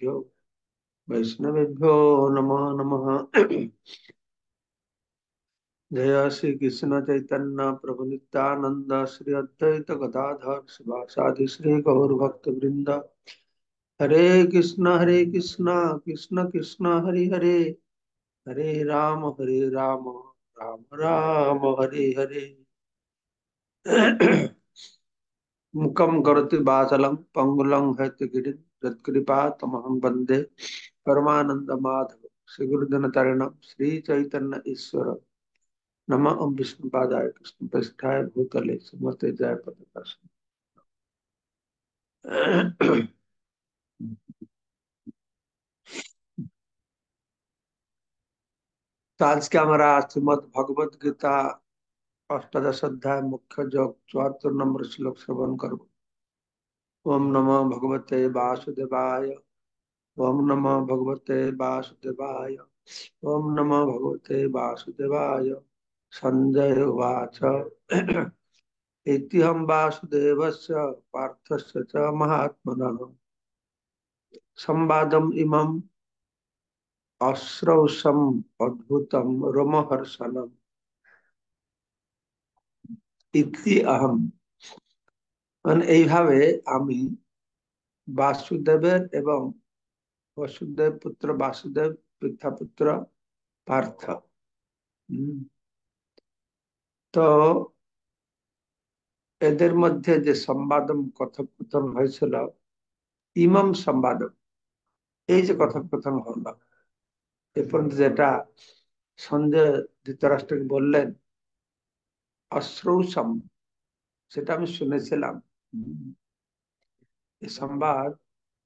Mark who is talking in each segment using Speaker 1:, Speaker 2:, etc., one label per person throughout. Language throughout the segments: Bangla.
Speaker 1: गुरुभ्यो वैष्णवेभ्यो नमो नम जय श्री कृष्ण चैतन्य प्रभु नित्यानंद श्री अद्वैत गदाधर शिवासादि श्री गौर भक्त वृंद हरे कृष्ण हरे कृष्ण कृष्ण कृष्ण हरे हरे हरे राम हरे राम राम राम हरे हरे मुखम करति बासलम पंगुल हैत परमानंद माधव श्री गुरुदन तरण श्री चैतन्य ईश्वर नम ओम विष्णु पादाय कृष्ण प्रतिष्ठाय भूतले समस्त जय पद तो आज के हमारा श्रीमद भगवत गीता अष्टादश अध्याय मुख्य जो चौहत्तर नंबर श्लोक श्रवण करो ओम नमो भगवते वासुदेवाय ओम नमो भगवते वासुदेवाय ओम नमो भगवते वासुदेवाय संजय उवाच इतिहम वासुदेवस्य पार्थस्य च महात्मनः संवादम इमं अश्रौषम अद्भुतम रोमहर्षणम इति अहम মানে এইভাবে আমি বাসুদেবের এবং বসুদেব পুত্র বাসুদেব পিতা পুত্র পার্থ তো এদের মধ্যে যে সম্বাদ কথোপকথন হয়েছিল ইমাম সম্বাদ এই যে কথোপকথন হল এ পর্যন্ত যেটা সঞ্জয় ধৃতরাষ্ট্রকে বললেন অশ্রৌসম সেটা আমি শুনেছিলাম সংবাদ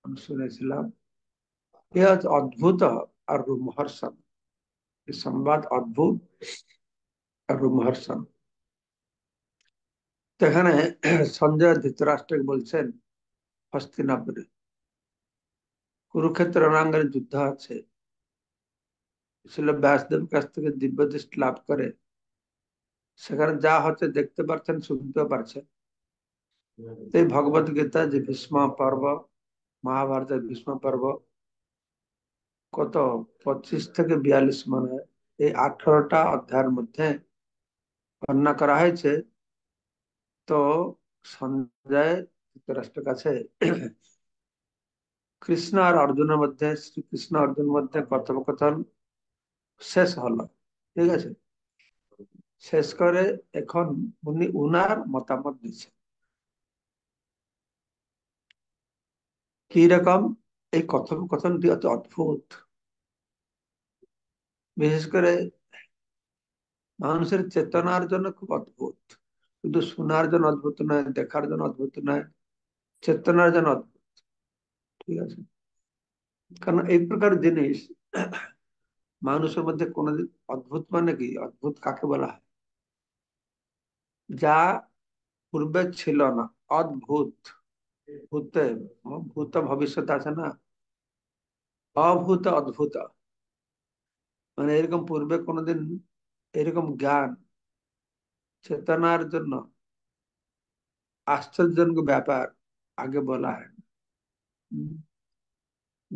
Speaker 1: আমি শুনেছিলাম এ অদ্ভুত আর রুমহর্ষণ এ সংবাদ অদ্ভুত আর রুমহর্ষণ সেখানে সঞ্জয় ধৃতরাষ্ট্র বলছেন হস্তিনাপুরে কুরুক্ষেত্র রণাঙ্গনে যুদ্ধ আছে ছিল ব্যাসদেব কাছ থেকে দিব্য দৃষ্টি লাভ করে সেখানে যা হচ্ছে দেখতে পারছেন শুনতে পারছেন এই ভগবত গীতা যে ভীষ্ম পর্ব মহাভারতের ভীষ্ম পর্ব কত পঁচিশ থেকে বিয়াল্লিশ মনে হয় এই আঠারোটা অধ্যায়ের মধ্যে বর্ণনা করা হয়েছে তো সঞ্জয় যুক্তরাষ্ট্রের কাছে কৃষ্ণ আর অর্জুনের মধ্যে শ্রীকৃষ্ণ অর্জুন মধ্যে কথোপকথন শেষ হলো ঠিক আছে শেষ করে এখন উনি উনার মতামত দিচ্ছে কিরকম এই কথোপকথনটি অত অদ্ভুত বিশেষ করে মানুষের চেতনার জন্য খুব অদ্ভুত শুধু শোনার জন্য অদ্ভুত নয় দেখার জন্য অদ্ভুত নয় চেতনার জন্য অদ্ভুত ঠিক আছে কারণ এই প্রকার জিনিস মানুষের মধ্যে কোনোদিন অদ্ভুত মানে কি অদ্ভুত কাকে বলা হয় যা পূর্বে ছিল না অদ্ভুত ভূত ভূত ভবিষ্যৎ আছে না অভূত অদ্ভুত মানে এরকম পূর্বে কোনোদিন এরকম জ্ঞান চেতনার জন্য আশ্চর্যজনক ব্যাপার আগে বলা হয়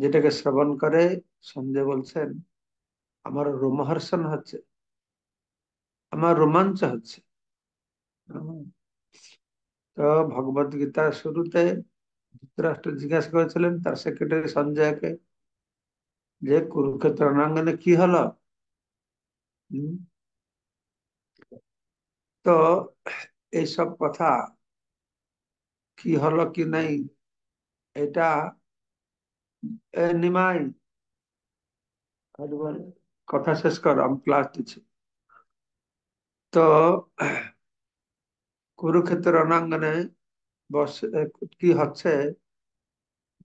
Speaker 1: যেটাকে শ্রবণ করে সঞ্জয় বলছেন আমার রোমহর্ষণ হচ্ছে আমার রোমাঞ্চ হচ্ছে তো ভগবত গীতা শুরুতে ধৃতরাষ্ট্র জিজ্ঞাসা করেছিলেন তার সেক্রেটারি সঞ্জয়কে যে কুরুক্ষেত্র রণাঙ্গনে কি হলো তো এইসব কথা কি হলো কি নাই এটা নিমাই কথা শেষ কর আমি ক্লাস দিচ্ছি তো কুরুক্ষেত্র রণাঙ্গনে বসে কি হচ্ছে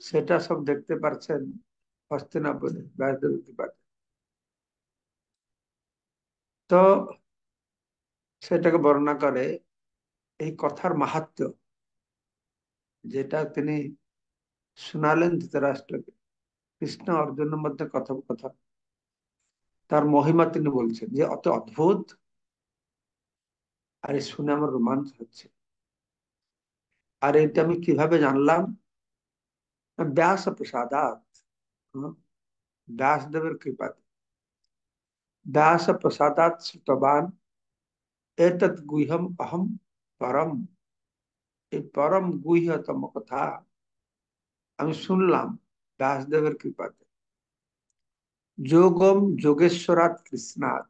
Speaker 1: সেটা সব দেখতে পারছেন হস্তিনাপুরে ব্যাসদেবী পাঠে তো সেটাকে বর্ণনা করে এই কথার মাহাত্ম যেটা তিনি শোনালেন ধৃতরাষ্ট্রকে কৃষ্ণ অর্জুনের মধ্যে কথোপকথন তার মহিমা তিনি বলছেন যে অত অদ্ভুত আরে শুনে আমার রোমাঞ্চ হচ্ছে আর এটা আমি কিভাবে জানলাম ব্যাস প্রসাদাত ব্যাসদেবের কৃপাতে ব্যাস প্রসাদাত শ্রুতবান এতৎ গুহম অহম পরম এই পরম গুহতম কথা আমি শুনলাম ব্যাসদেবের কৃপাতে যোগম যোগেশ্বরাত কৃষ্ণাত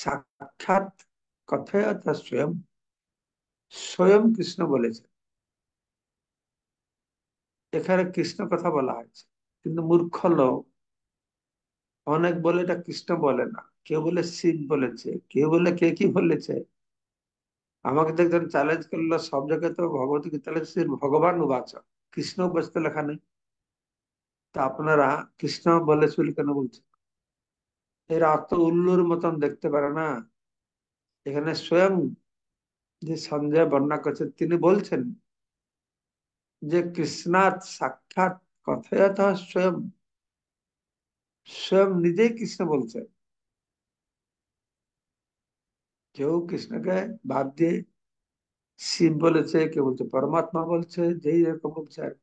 Speaker 1: সাক্ষাৎ কথয়াত স্বয়ং স্বয়ং কৃষ্ণ বলেছেন এখানে কৃষ্ণ কথা বলা হয়েছে কিন্তু মূর্খ লোক অনেক বলে এটা কৃষ্ণ বলে না কেউ বলে শিব বলেছে কেউ বলে কে কি বলেছে আমাকে তো একজন চ্যালেঞ্জ করলো সব জায়গায় তো ভগবত গীতা ভগবান উবাচ কৃষ্ণ উপস্থিত লেখা নেই তা আপনারা কৃষ্ণ বলেছে বলে কেন বলছেন এরা অত উল্লুর মতন দেখতে পারে না এখানে স্বয়ং যে সঞ্জয় বর্ণনা করছেন তিনি বলছেন যে কৃষ্ণার সাক্ষাৎ কথায়ত স্বয়ং স্বয়ং নিজেই কৃষ্ণ বলছেন কেউ কৃষ্ণকে বাদ দিয়ে শিব বলেছে কেউ বলছে পরমাত্মা বলছে যেই এরকম বলছে বলে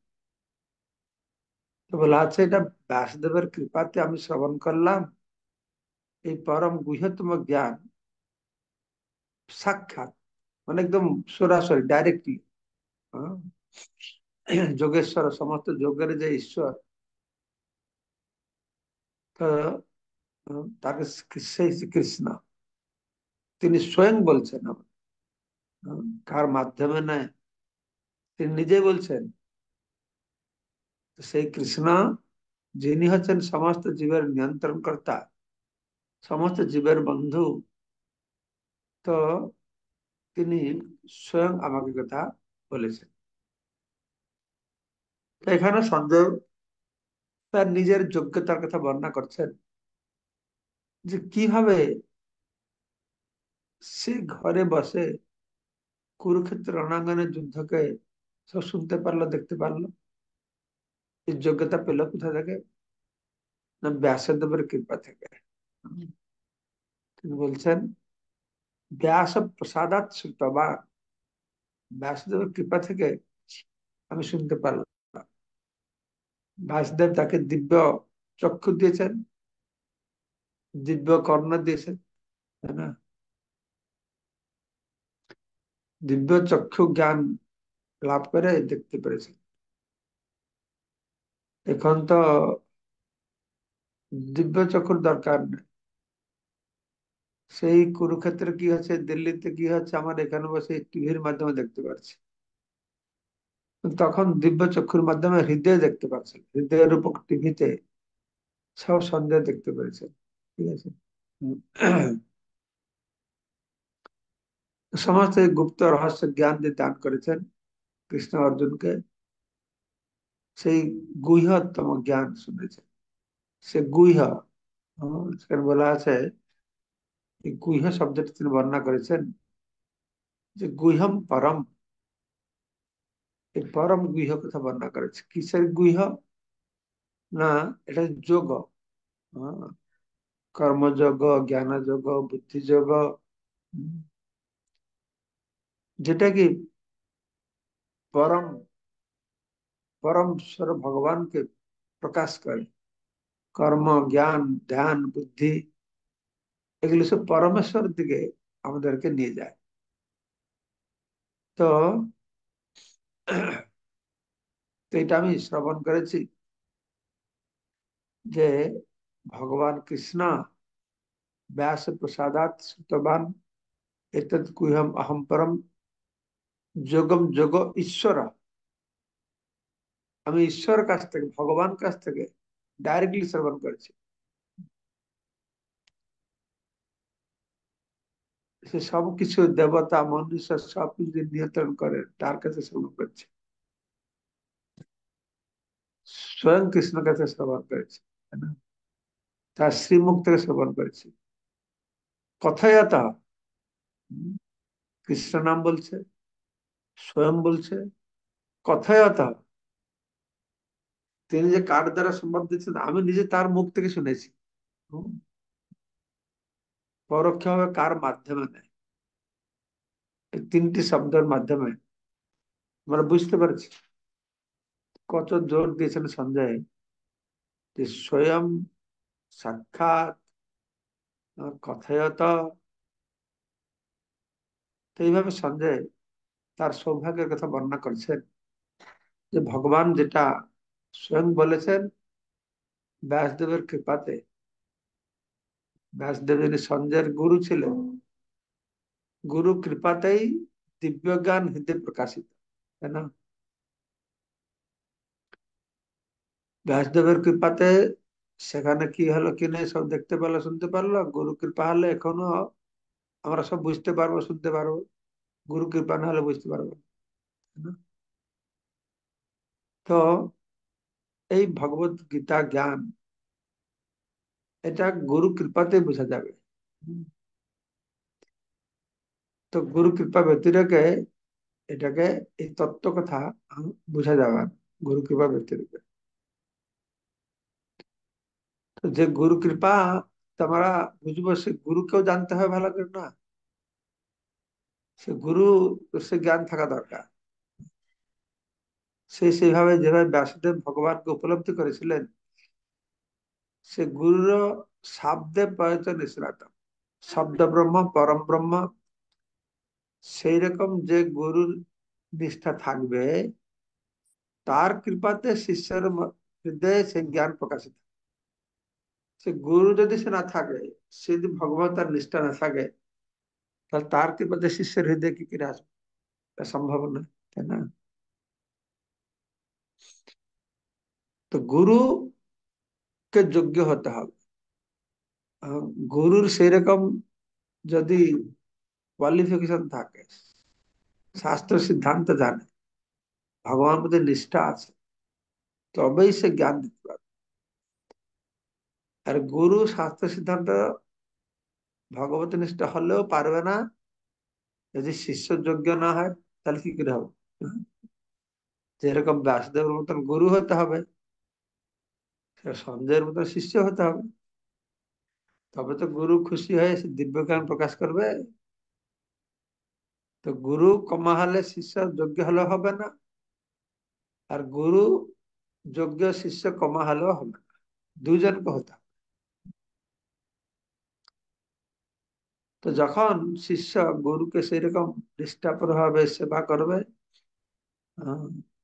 Speaker 1: বলা আছে এটা ব্যাসদেবের কৃপাতে আমি শ্রবণ করলাম এই পরম গুহতম জ্ঞান সাক্ষাৎ মানে একদম সরাসরি ডাইরেক্টলি হ্যাঁ? যোগেশ্বর সমস্ত যোগের যে ঈশ্বর তাকে সেই কৃষ্ণ তিনি স্বয়ং বলছেন কার মাধ্যমে নয় তিনি নিজে বলছেন সেই কৃষ্ণ যিনি হচ্ছেন সমস্ত জীবের নিয়ন্ত্রণকর্তা সমস্ত জীবের বন্ধু তো তিনি স্বয়ং আমাকে কথা বলেছেন এখানে সঞ্জয় তার নিজের যোগ্যতার কথা বর্ণনা করছেন যে কিভাবে সে ঘরে বসে কুরুক্ষেত্র রণাঙ্গনের যুদ্ধকে সব শুনতে পারলো দেখতে পারলো এই যোগ্যতা পেল কোথা থেকে না ব্যাসদেবের কৃপা থেকে তিনি বলছেন ব্যাস প্রসাদাত শ্রুতবান ব্যাসদেবের কৃপা থেকে আমি শুনতে পারলাম ব্যাসদেব তাকে দিব্য চক্ষু দিয়েছেন দিব্য কর্ণ দিয়েছেন তাই না দিব্য চক্ষু জ্ঞান লাভ করে দেখতে পেরেছেন এখন তো দিব্য চক্ষুর দরকার নেই সেই কুরুক্ষেত্রে কি হচ্ছে দিল্লিতে কি হচ্ছে আমার এখানে বসে টিভির মাধ্যমে দেখতে পাচ্ছি তখন দিব্য চক্ষুর মাধ্যমে হৃদয় দেখতে পাচ্ছেন হৃদয়ের উপর টিভিতে সব সন্দেহ দেখতে পেরেছেন ঠিক আছে সমস্ত গুপ্ত রহস্য জ্ঞান দিয়ে দান করেছেন কৃষ্ণ অর্জুনকে সেই গুহ্যতম জ্ঞান শুনেছেন সে গুহ্য সেখানে বলা আছে गुह शब्द वर्णना कर गुहम परम परम गुह कथा वर्णना कर गुह ना एट जोग हाँ, कर्म जग ज्ञान जग बुद्धि जग जेटा कि परम परम स्वर भगवान के प्रकाश करे कर्म ज्ञान ध्यान बुद्धि এগুলো সব পরমেশ্বরের দিকে আমাদেরকে নিয়ে যায় তো এটা আমি শ্রবণ করেছি যে ভগবান কৃষ্ণ ব্যাস প্রসাদাত সুতবান এত কুহম অহম পরম যোগম যোগ ঈশ্বর আমি ঈশ্বর কাছ থেকে ভগবান কাছ থেকে ডাইরেক্টলি শ্রবণ করেছি সে সবকিছু দেবতা মানুষ সবকিছু নিয়ন্ত্রণ করে তার কাছে শ্রবণ করছে স্বয়ং কৃষ্ণ কাছে শ্রবণ করেছে তার শ্রীমুখ থেকে শ্রবণ করেছে কথায়ত কৃষ্ণ নাম বলছে স্বয়ং বলছে কথায়ত তিনি যে কার দ্বারা সম্ভব দিচ্ছেন আমি নিজে তার মুখ থেকে শুনেছি পরোক্ষভাবে কার মাধ্যমে নেয় এই তিনটি শব্দের মাধ্যমে আমরা বুঝতে পারছি কত জোর দিয়েছেন সঞ্জয় যে স্বয়ং সাক্ষাৎ কথায়ত এইভাবে সঞ্জয় তার সৌভাগ্যের কথা বর্ণনা করছেন যে ভগবান যেটা স্বয়ং বলেছেন ব্যাসদেবের কৃপাতে ব্যাসদেব যিনি সঞ্জয়ের গুরু ছিলেন গুরু কৃপাতেই দিব্য জ্ঞান হিতে প্রকাশিত তাই না ব্যাসদেবের কৃপাতে সেখানে কি হলো কি নেই সব দেখতে পারলো শুনতে পারলো গুরু কৃপা হলে এখনো আমরা সব বুঝতে পারবো শুনতে পারবো গুরু কৃপা না হলে বুঝতে পারবো তো এই ভগবত গীতা জ্ঞান এটা গুরু কৃপাতে বোঝা যাবে তো গুরু কৃপা ব্যতিরেকে এটাকে এই তত্ত্ব কথা বোঝা যাবে গুরু কৃপা ব্যতিরেকে তো যে গুরু কৃপা তোমরা বুঝবো সে গুরুকেও জানতে হবে ভালো করে না সে গুরু সে জ্ঞান থাকা দরকার সে সেভাবে যেভাবে ব্যাসদেব ভগবানকে উপলব্ধি করেছিলেন সে গুরুর শব্দে ପୟତ ନିଶ୍ରାତ ଶବ୍ଦ ବ୍ରହ୍ମ পরম ব্রহ্ম সেই রকম যে গুরুর নিষ্ঠা থাকবে তার কৃপাতে শিষ্যের হৃদয়ে সে জ্ঞান প্রকাশিত সে গুরু যদি সে না থাকে সে যদি ভগবান নিষ্ঠা না থাকে তাহলে তার কৃপাতে শিষ্যের হৃদয় কি করে আসবে তা সম্ভব না তাই না তো গুরু কে যোগ্য হতে হবে গরুর সেইরকম যদি কোয়ালিফিকেশন থাকে শাস্ত্র সিদ্ধান্ত জানে ভগবান প্রতি নিষ্ঠা আছে তবেই সে জ্ঞান দিতে পারবে আর গুরু শাস্ত্র সিদ্ধান্ত ভগবত নিষ্ঠা হলেও পারবে না যদি শিষ্য যোগ্য না হয় তাহলে কি করে হবে যেরকম ব্যাসদেবের মতন গুরু হতে হবে সন্দেহের মতো শিষ্য হতে হবে তবে তো গুরু খুশি হয়ে সে দিব্যজ্ঞান প্রকাশ করবে তো গুরু কমা হলে শিষ্য যোগ্য হলে হবে না আর গুরু যোগ্য শিষ্য কমা হলেও হবে না দুজনকে হতে হবে তো যখন শিষ্য গুরুকে সেইরকম ডিস্টার্ব ভাবে সেবা করবে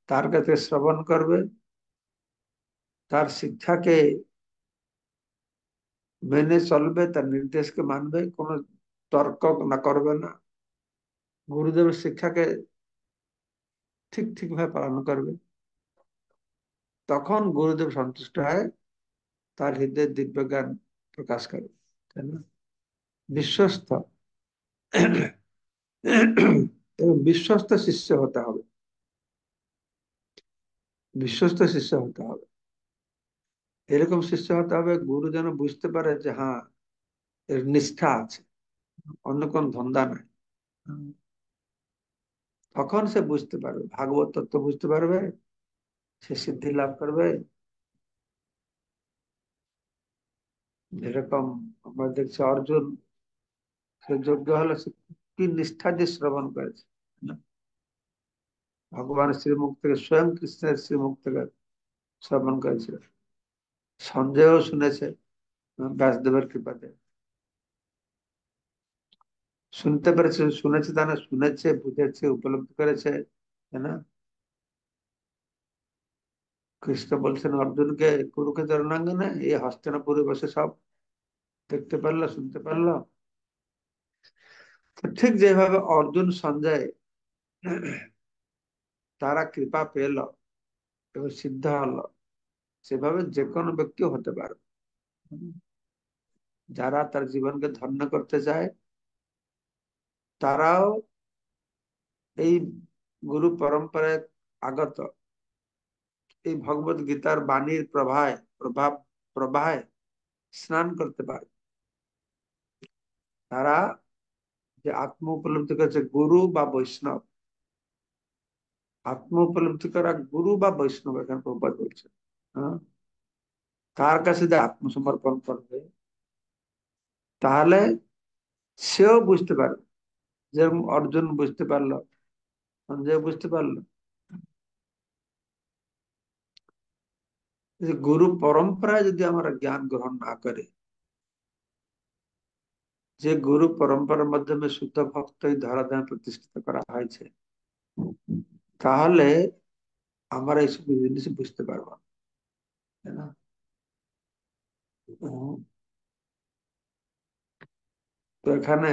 Speaker 1: তার কাছে শ্রবণ করবে তার শিক্ষাকে মেনে চলবে তার নির্দেশকে মানবে কোন তর্ক না করবে না গুরুদেবের শিক্ষাকে ঠিক ঠিকভাবে পালন করবে তখন গুরুদেব সন্তুষ্ট হয় তার হৃদয়ের দিব্য জ্ঞান প্রকাশ করে তাই না বিশ্বস্ত এবং বিশ্বস্ত শিষ্য হতে হবে বিশ্বস্ত শিষ্য হতে হবে এরকম শিষ্য হতে হবে গুরু যেন বুঝতে পারে যে হ্যাঁ এর নিষ্ঠা আছে অন্য কোন ধন্দা নাই তখন সে বুঝতে পারবে ভাগবত তত্ত্ব বুঝতে পারবে সে সিদ্ধি লাভ করবে যেরকম আমরা দেখছি অর্জুন সে যোগ্য হলে সে কি নিষ্ঠা দিয়ে শ্রবণ করেছে ভগবান শ্রীমুখ থেকে স্বয়ং কৃষ্ণের শ্রীমুখ থেকে শ্রবণ করেছিলেন সঞ্জয় শুনেছে ব্যাসদেবের কৃপাতে শুনতে পেরেছে শুনেছে তা না শুনেছে বুঝেছে উপলব্ধি করেছে তাই না কৃষ্ণ বলছেন অর্জুনকে কুরুকে চরণাঙ্গনে এই হস্তিনাপুরে বসে সব দেখতে পারলো শুনতে পারলো ঠিক যেভাবে অর্জুন সঞ্জয় তারা কৃপা পেল এবং সিদ্ধ হলো সেভাবে যে কোনো ব্যক্তি হতে পারবে যারা তার জীবনকে ধন্য করতে চায় তারাও এই গুরু পরম্পরায় আগত এই ভগবত গীতার বাণীর প্রভায় প্রভাব প্রবাহে স্নান করতে পারে তারা যে আত্ম উপলব্ধি করেছে গুরু বা বৈষ্ণব আত্ম উপলব্ধি করা গুরু বা বৈষ্ণব এখানে প্রবাদ বলছে কার হ্যাঁ? কাছে যে আত্মসমর্পণ করবে তাহলে সেও বুঝতে পারবে যেরকম অর্জুন বুঝতে পারলো সঞ্জয় বুঝতে পারলো গুরু পরম্পরায় যদি আমরা জ্ঞান গ্রহণ না করে যে গুরু পরম্পরার মাধ্যমে শুদ্ধ ভক্ত এই ধরাধাম প্রতিষ্ঠিত করা হয়েছে তাহলে আমরা এইসব জিনিস বুঝতে পারবো Yeah. তো এখানে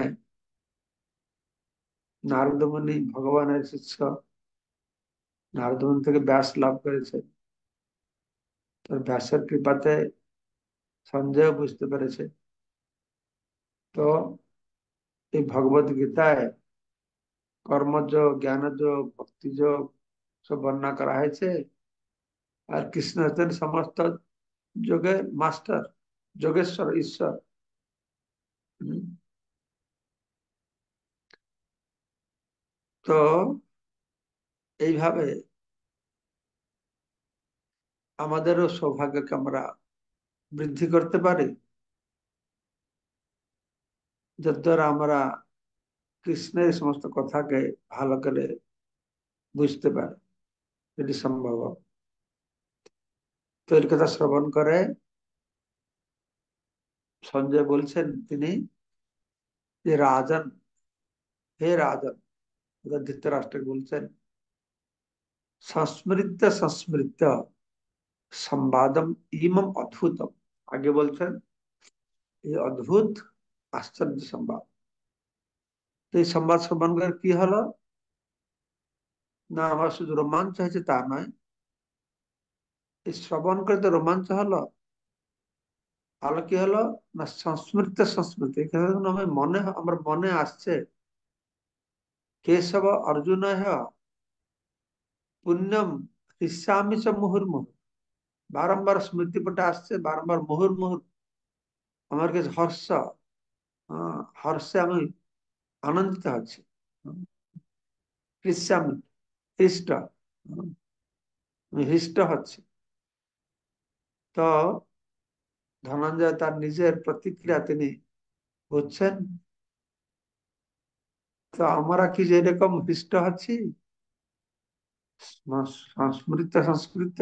Speaker 1: নারদমণি ভগবানের শিষ্য নারদমণি থেকে ব্যাস লাভ করেছে তার ব্যাসের কৃপাতে সঞ্জয় বুঝতে পেরেছে তো এই ভগবত গীতায় কর্মযোগ জ্ঞানযোগ ভক্তিযোগ সব বর্ণনা করা হয়েছে আর কৃষ্ণ হচ্ছেন সমস্ত যোগে মাস্টার যোগেশ্বর ঈশ্বর তো এইভাবে আমাদেরও সৌভাগ্যকে আমরা বৃদ্ধি করতে পারি যদ্বারা আমরা কৃষ্ণের সমস্ত কথাকে ভালো করে বুঝতে পারি এটি সম্ভব তৈরি কথা শ্রবণ করে সঞ্জয় বলছেন তিনি যে রাজন হে রাজন ধৃতরাষ্ট্রকে বলছেন সংস্মৃত সংস্মৃত সম্বাদম ইমম অদ্ভুত আগে বলছেন এই অদ্ভুত আশ্চর্য সংবাদ তো এই সংবাদ করে কি হলো না আমার শুধু রোমাঞ্চ হয়েছে তা নয় শ্রবণ করে তো রোমাঞ্চ হলো ভালো কি হলো না সংস্মৃত সংস্মৃতি আমি মনে আমার মনে আসছে কেশব অর্জুন পুণ্যম হিসামিষ মুহুর মুহুর্মুহ বারম্বার স্মৃতি পটে আসছে বারম্বার মুহুর মুহুর আমার কাছে হর্ষ হর্ষে আমি আনন্দিত হচ্ছি হৃষ্ট হৃষ্ট হচ্ছে তো ধনঞ্জয় তার নিজের প্রতিক্রিয়া তিনি বুঝছেন তো আমরা কি যেরকম হৃষ্ট আছি সংস্মৃত সংস্কৃত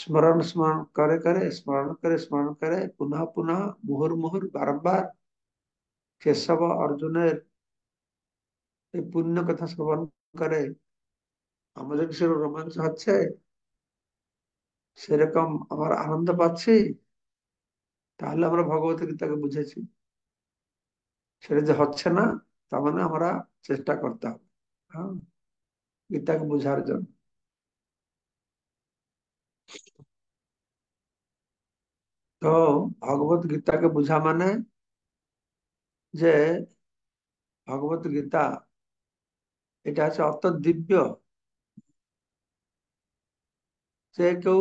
Speaker 1: স্মরণ স্মরণ করে করে স্মরণ করে স্মরণ করে পুনঃ পুনঃ মুহুর মুহুর বারম্বার কেশব অর্জুনের এই পুণ্য কথা শ্রবণ করে আমাদের কিছু রোমাঞ্চ হচ্ছে সেরকম আমার আনন্দ পাচ্ছি তাহলে আমরা ভগবত গীতাকে বুঝেছি সেটা যে হচ্ছে না তার মানে আমরা চেষ্টা করতে হবে হ্যাঁ গীতাকে বুঝার জন্য তো ভগবত গীতাকে বুঝা মানে যে ভগবত গীতা এটা হচ্ছে অত দিব্য সে কেউ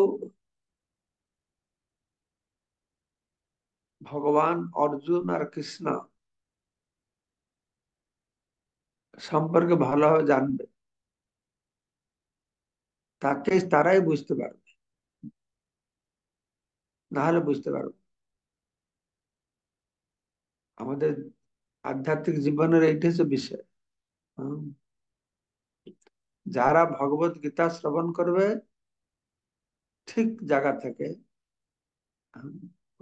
Speaker 1: ভগবান অর্জুন আর কৃষ্ণ সম্পর্কে ভালোভাবে জানবে তাকে তারাই বুঝতে পারবে নাহলে বুঝতে পারবে আমাদের আধ্যাত্মিক জীবনের এইটি হচ্ছে বিষয় যারা ভগবত গীতা শ্রবণ করবে ঠিক জায়গা থেকে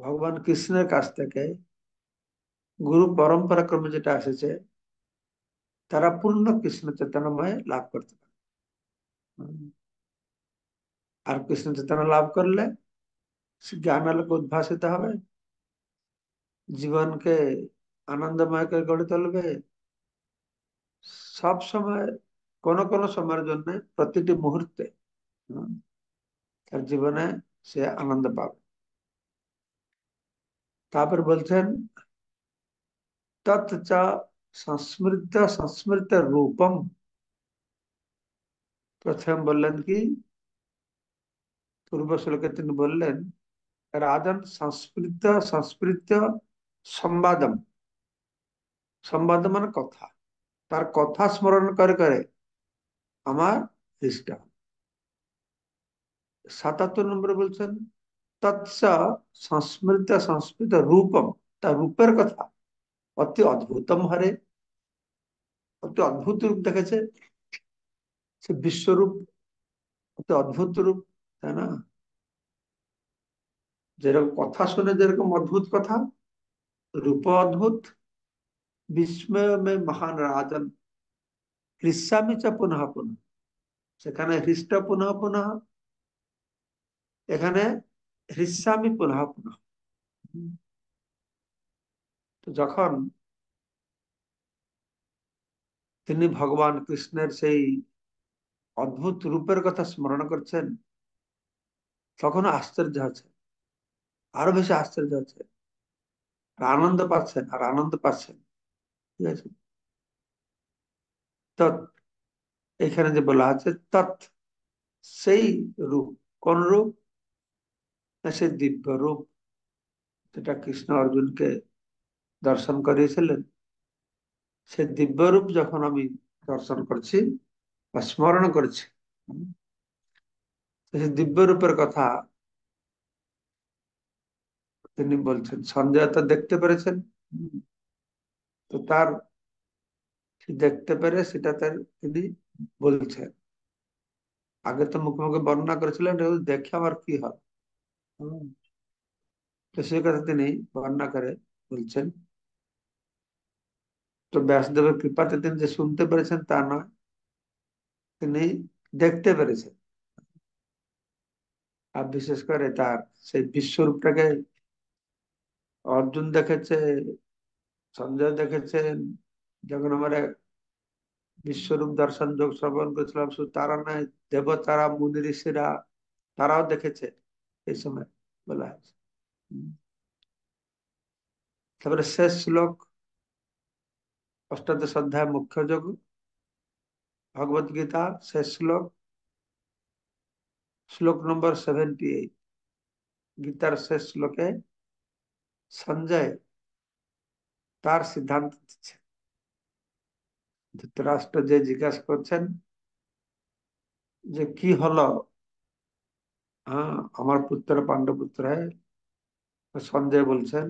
Speaker 1: ভগবান কৃষ্ণের কাছ থেকে গুরু পরম্পরা ক্রমে যেটা আসেছে তারা পূর্ণ কৃষ্ণ চেতনাময় লাভ করতে পারে আর কৃষ্ণ চেতনা লাভ করলে জ্ঞান আলোক উদ্ভাসিত হবে জীবনকে আনন্দময় করে গড়ে তুলবে সব সময় কোন কোন সময়ের জন্য প্রতিটি মুহূর্তে তার জীবনে সে আনন্দ পাবে তারপর বলছেন তৎচ সংস্মৃত সংস্মৃত রূপম প্রথম বললেন কি পূর্ব শ্লোকে তিনি বললেন রাজন সংস্কৃত সংস্কৃত সম্বাদম সম্বাদ মানে কথা তার কথা স্মরণ করে করে আমার ইষ্ট সাতাত্তর নম্বরে বলছেন তৎসা সংস্মৃত সংস্কৃত রূপম তার রূপের কথা অতি অদ্ভুতম হারে অতি অদ্ভুত রূপ দেখেছে সে বিশ্বরূপ অতি অদ্ভুত রূপ তাই না যেরকম কথা শুনে যেরকম অদ্ভুত কথা রূপ অদ্ভুত বিস্ময় মে মহান রাজন হৃষ্যামি চা পুনঃ পুনঃ সেখানে হৃষ্ট পুনঃ পুনঃ এখানে হিসামি পুনঃপুন তো যখন তিনি ভগবান কৃষ্ণের সেই অদ্ভুত রূপের কথা স্মরণ করছেন তখন আশ্চর্য আছে আরো বেশি আশ্চর্য আছে আনন্দ পাচ্ছেন আর আনন্দ পাচ্ছেন ঠিক আছে তৎ এখানে যে বলা আছে তৎ সেই রূপ কোন রূপ সে দিব্য রূপ যেটা কৃষ্ণ অর্জুনকে দর্শন করিয়েছিলেন সে দিব্য রূপ যখন আমি দর্শন করছি বা স্মরণ করছি সে দিব্য রূপের কথা তিনি বলছেন সঞ্জয় তো দেখতে পেরেছেন তো তার দেখতে পেরে সেটা তার তিনি বলছেন আগে তো মুখে মুখে বর্ণনা করেছিলেন দেখে আমার কি হবে তো সে কথা তিনি বর্ণনা করে বলছেন তো ব্যাসদেবের কৃপাতে তিনি যে শুনতে পেরেছেন তা নয় তিনি দেখতে পেরেছেন আর বিশেষ করে তার সেই বিশ্বরূপটাকে অর্জুন দেখেছে সঞ্জয় দেখেছেন যখন আমরা বিশ্বরূপ দর্শন যোগ শ্রবণ করেছিলাম শুধু তারা নয় দেবতারা মুনি ঋষিরা তারাও দেখেছে এই সময় বলা তারপরে শেষ শ্লোক অষ্টাদশ অধ্যায় মুখ্য যোগ ভগবত গীতা শেষ শ্লোক শ্লোক নম্বর সেভেন্টি এইট গীতার শেষ শ্লোকে সঞ্জয় তার সিদ্ধান্ত দিচ্ছে ধৃতরাষ্ট্র যে জিজ্ঞাসা করছেন যে কি হলো হ্যাঁ, আমার পুত্র পাণ্ডপুত্র হ্যাঁ, সঞ্জয় বলছেন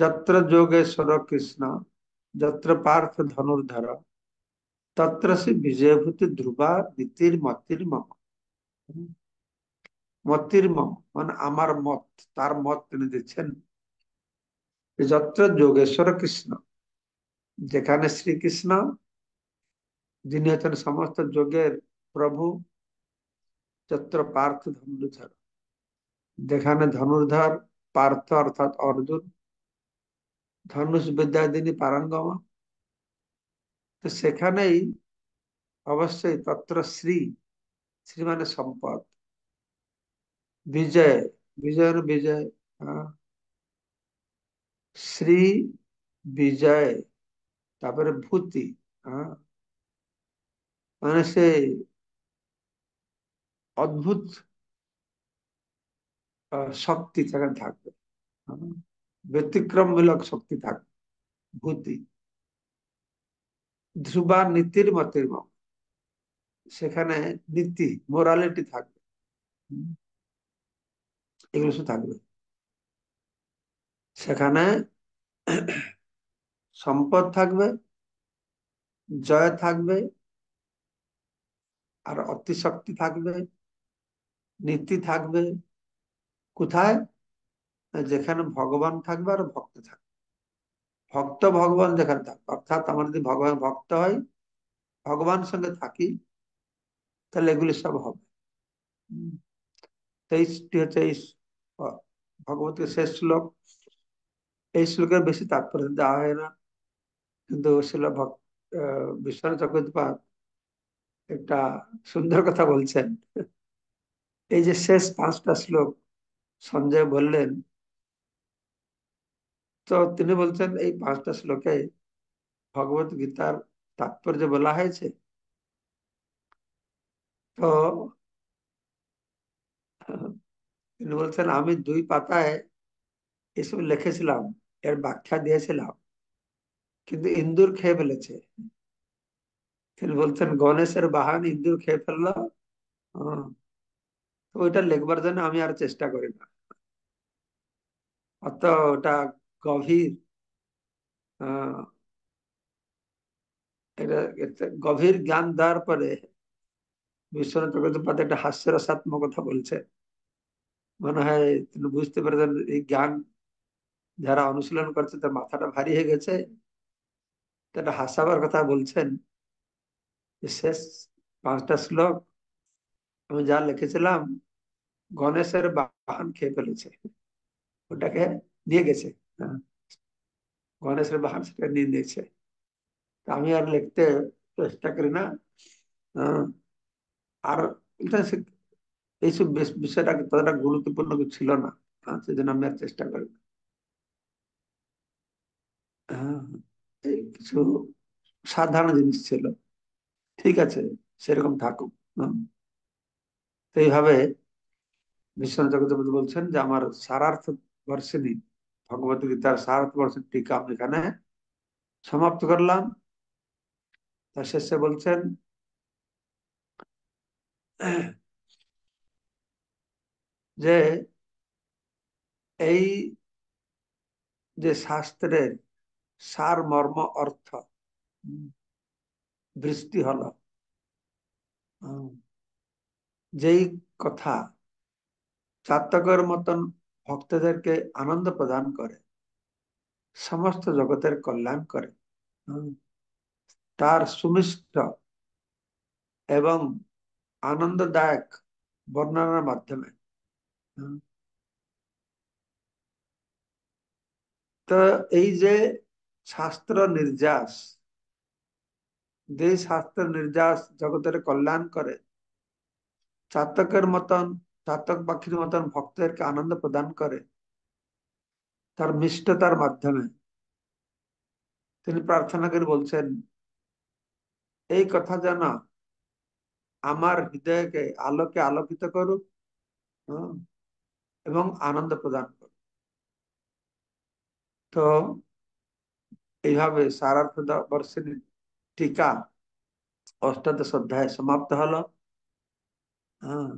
Speaker 1: যত্র যোগেশ্বর কৃষ্ণ যত্র পার্থ ধনুর্ধর তত্র সে বিজয়ভূতি ধ্রুবা দিতির মতির মম মতির মম মানে আমার মত তার মত তিনি দিচ্ছেন যত্র যোগেশ্বর কৃষ্ণ যেখানে শ্রীকৃষ্ণ যিনি হচ্ছেন সমস্ত যোগের প্রভু চত্র পার্থ ধনুর্ধর যেখানে ধনুর্ধর পার্থ অর্থাৎ অর্জুন ধনুষ বিদ্যা তিনি পারঙ্গম তো সেখানেই অবশ্যই তত্র শ্রী শ্রী মানে সম্পদ বিজয় বিজয় মানে বিজয় হ্যাঁ। শ্রী বিজয় তারপরে ভূতি হ্যাঁ মানে সেই অদ্ভুত শক্তি সেখানে থাকবে হ্যাঁ? ব্যতিক্রমমূলক শক্তি থাকবে ভূতি ধ্রুবা নীতির মতের সেখানে নীতি মোরালিটি থাকবে এগুলো সব থাকবে সেখানে সম্পদ থাকবে জয় থাকবে আর অতিশক্তি থাকবে নীতি থাকবে কোথায় যেখানে ভগবান থাকবে আর ভক্ত থাকবে ভক্ত ভগবান যেখানে থাকবে অর্থাৎ আমরা যদি ভগবান ভক্ত হয় ভগবান সঙ্গে থাকি তাহলে এগুলি সব হবে তেইশটি হচ্ছে এই ভগবতের শেষ শ্লোক এই শ্লোকের বেশি তাৎপর্য দেওয়া হয় না কিন্তু শিল ভক্ত বিশ্বনাথ চক্রপাত একটা সুন্দর কথা বলছেন এই যে শেষ পাঁচটা শ্লোক সঞ্জয় বললেন তো তিনি বলছেন এই পাঁচটা শ্লোকে ভগবত গীতার তাৎপর্য বলা হয়েছে তো তিনি বলছেন আমি দুই পাতায় এসব লিখেছিলাম এর ব্যাখ্যা দিয়েছিলাম কিন্তু ইন্দুর খেয়ে ফেলেছে তিনি বলছেন গণেশের বাহান ইন্দুর খেয়ে ফেললো তো ওইটা লেখবার জন্য আমি আর চেষ্টা করি না অত ওটা গভীর
Speaker 2: এটা
Speaker 1: গভীর জ্ঞান দেওয়ার পরে বিশ্বনাথ চট্টোপাধ্যায় একটা হাস্যরসাত্মক কথা বলছে মনে হয় তিনি বুঝতে পেরেছেন এই জ্ঞান যারা অনুশীলন করছে তার মাথাটা ভারী হয়ে গেছে তারা হাসাবার কথা বলছেন শেষ পাঁচটা শ্লোক আমি যা লিখেছিলাম গণেশের বাহন খেয়ে ফেলেছে ওটাকে নিয়ে গেছে হ্যাঁ। গণেশের বাহন সেটা নিয়ে নিয়েছে আমি আর লিখতে চেষ্টা করি না হ্যাঁ। আর এইসব বিষয়টা ততটা গুরুত্বপূর্ণ ছিল না হ্যাঁ, সেজন্য আমি আর চেষ্টা করি না এই কিছু সাধারণ জিনিস ছিল ঠিক আছে সেরকম থাকুক তো এইভাবে মিশ্রণ জগৎপতি বলছেন যে আমার সারার্থ ভার্সিনী ভগবত গীতার সারার্থ ভার্সিনী টিকা আমি এখানে সমাপ্ত করলাম তার শেষে বলছেন যে এই যে শাস্ত্রের সার মর্ম অর্থ বৃষ্টি হল যেই কথা চাত্তকের মতন ভক্তদেরকে আনন্দ প্রদান করে সমস্ত জগতের কল্যাণ করে তার সুমিষ্ট এবং আনন্দদায়ক বর্ণনার মাধ্যমে তো এই যে শাস্ত্র নির্যাস যে শাস্ত্র নির্যাস জগতের কল্যাণ করে চাতকের মতন সার্থক পাখির মতন ভক্তদেরকে আনন্দ প্রদান করে তার মিষ্টতার মাধ্যমে তিনি প্রার্থনা করে বলছেন এই কথা যেন আমার হৃদয়কে আলোকে আলোকিত করুক হ্যাঁ, এবং আনন্দ প্রদান করুক তো এইভাবে সারার্থ বর্ষের টিকা অষ্টাদশ অধ্যায় সমাপ্ত হলো হ্যাঁ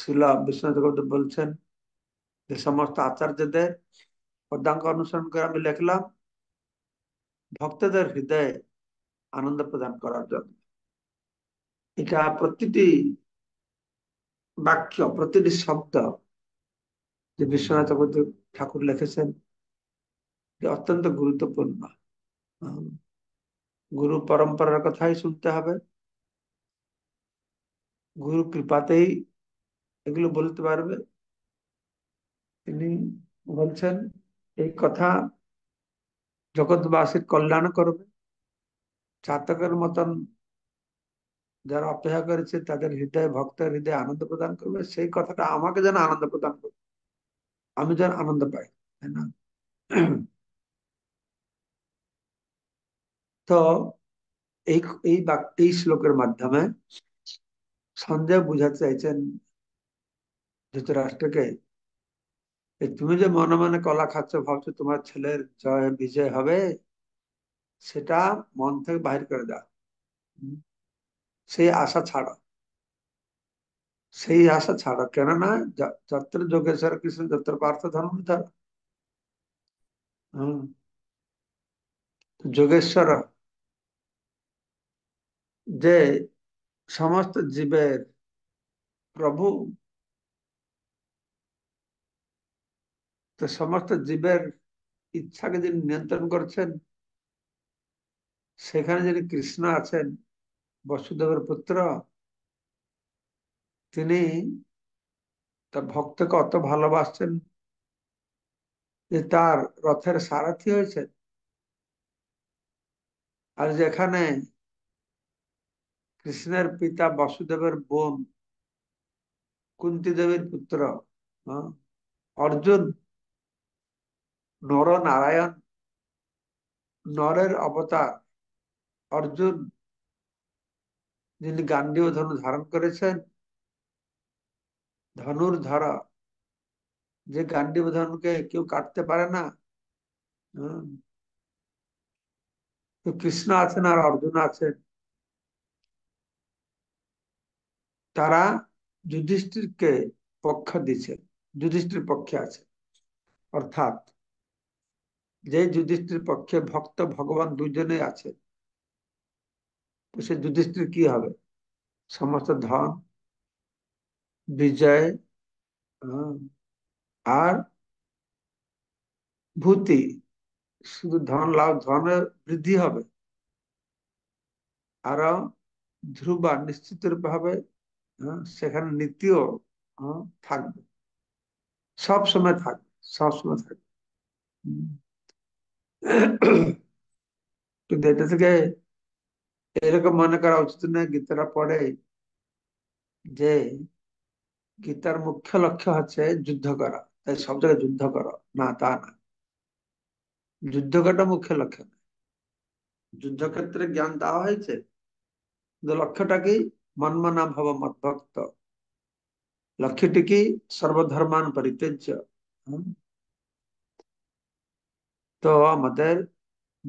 Speaker 1: শিল বিশ্বনাথ বলছেন যে সমস্ত আচার্যদের পদ্মাঙ্গ অনুসরণ করে আমি লিখলাম ভক্তদের হৃদয়ে আনন্দ প্রদান করার জন্য এটা প্রতিটি বাক্য প্রতিটি শব্দ যে বিশ্বনাথ ঠাকুর লিখেছেন অত্যন্ত গুরুত্বপূর্ণ গুরু পরম্পরার কথাই শুনতে হবে গুরু কৃপাতেই এগুলো বলতে পারবে তিনি বলছেন এই কথা জগৎবাসীর কল্যাণ করবে চাতকের মতন যারা অপেক্ষা করেছে তাদের হৃদয় ভক্তের হৃদয় আনন্দ প্রদান করবে সেই কথাটা আমাকে যেন আনন্দ প্রদান করবে আমি যেন আনন্দ পাই তাই না তো এই এই শ্লোকের মাধ্যমে সঞ্জয় বুঝাতে চাইছেন ধৃতরাষ্ট্রকে তুমি যে মনে মনে কলা খাচ্ছ ভাবছো তোমার ছেলের জয় বিজয় হবে সেটা মন থেকে বাহির করে দাও সেই আশা ছাড়ো সেই আশা ছাড়ো কেননা যত্র যোগেশ্বর কৃষ্ণ যত্র পার্থ ধর্ম ধর হম যোগেশ্বর যে সমস্ত জীবের প্রভু তো সমস্ত জীবের ইচ্ছাকে যিনি নিয়ন্ত্রণ করছেন সেখানে যিনি কৃষ্ণ আছেন বসুদেবের পুত্র তিনি তার ভক্তকে অত ভালোবাসছেন যে তার রথের সারথি হয়েছে আর যেখানে কৃষ্ণের পিতা বসুদেবের বোন কুন্তি দেবীর পুত্র অর্জুন নরনারায়ণ নরের অবতার অর্জুন যিনি গান্ধীয় ধনু ধারণ করেছেন ধনুর ধরা যে গান্ডীব ধনুকে কেউ কাটতে পারে না কৃষ্ণ আছেন আর অর্জুন আছেন তারা যুধিষ্ঠিরকে পক্ষ দিচ্ছে যুধিষ্ঠির পক্ষে আছে অর্থাৎ যে যুধিষ্ঠির পক্ষে ভক্ত ভগবান দুজনে আছে তো সে যুধিষ্ঠির কি হবে সমস্ত ধন বিজয় হ্যাঁ, আর ভূতি শুধু ধন লাভ ধনের বৃদ্ধি হবে আর ধ্রুবা নিশ্চিত রূপে হবে হ্যাঁ, সেখানে নীতিও হ্যাঁ, থাকবে সব সময় থাকবে সব সময় থাকবে কিন্তু এটা থেকে এরকম মনে করা উচিত না গীতারা পড়ে যে গীতার মুখ্য লক্ষ্য হচ্ছে যুদ্ধ করা তাই সব জায়গায় যুদ্ধ করো না তা না যুদ্ধ করাটা মুখ্য লক্ষ্য না যুদ্ধক্ষেত্রে জ্ঞান দেওয়া হয়েছে কিন্তু লক্ষ্যটা কি মন্মনা ভব মত ভক্ত লক্ষ্যটি কি সর্বধর্মান পরিত্যাজ্য তো আমাদের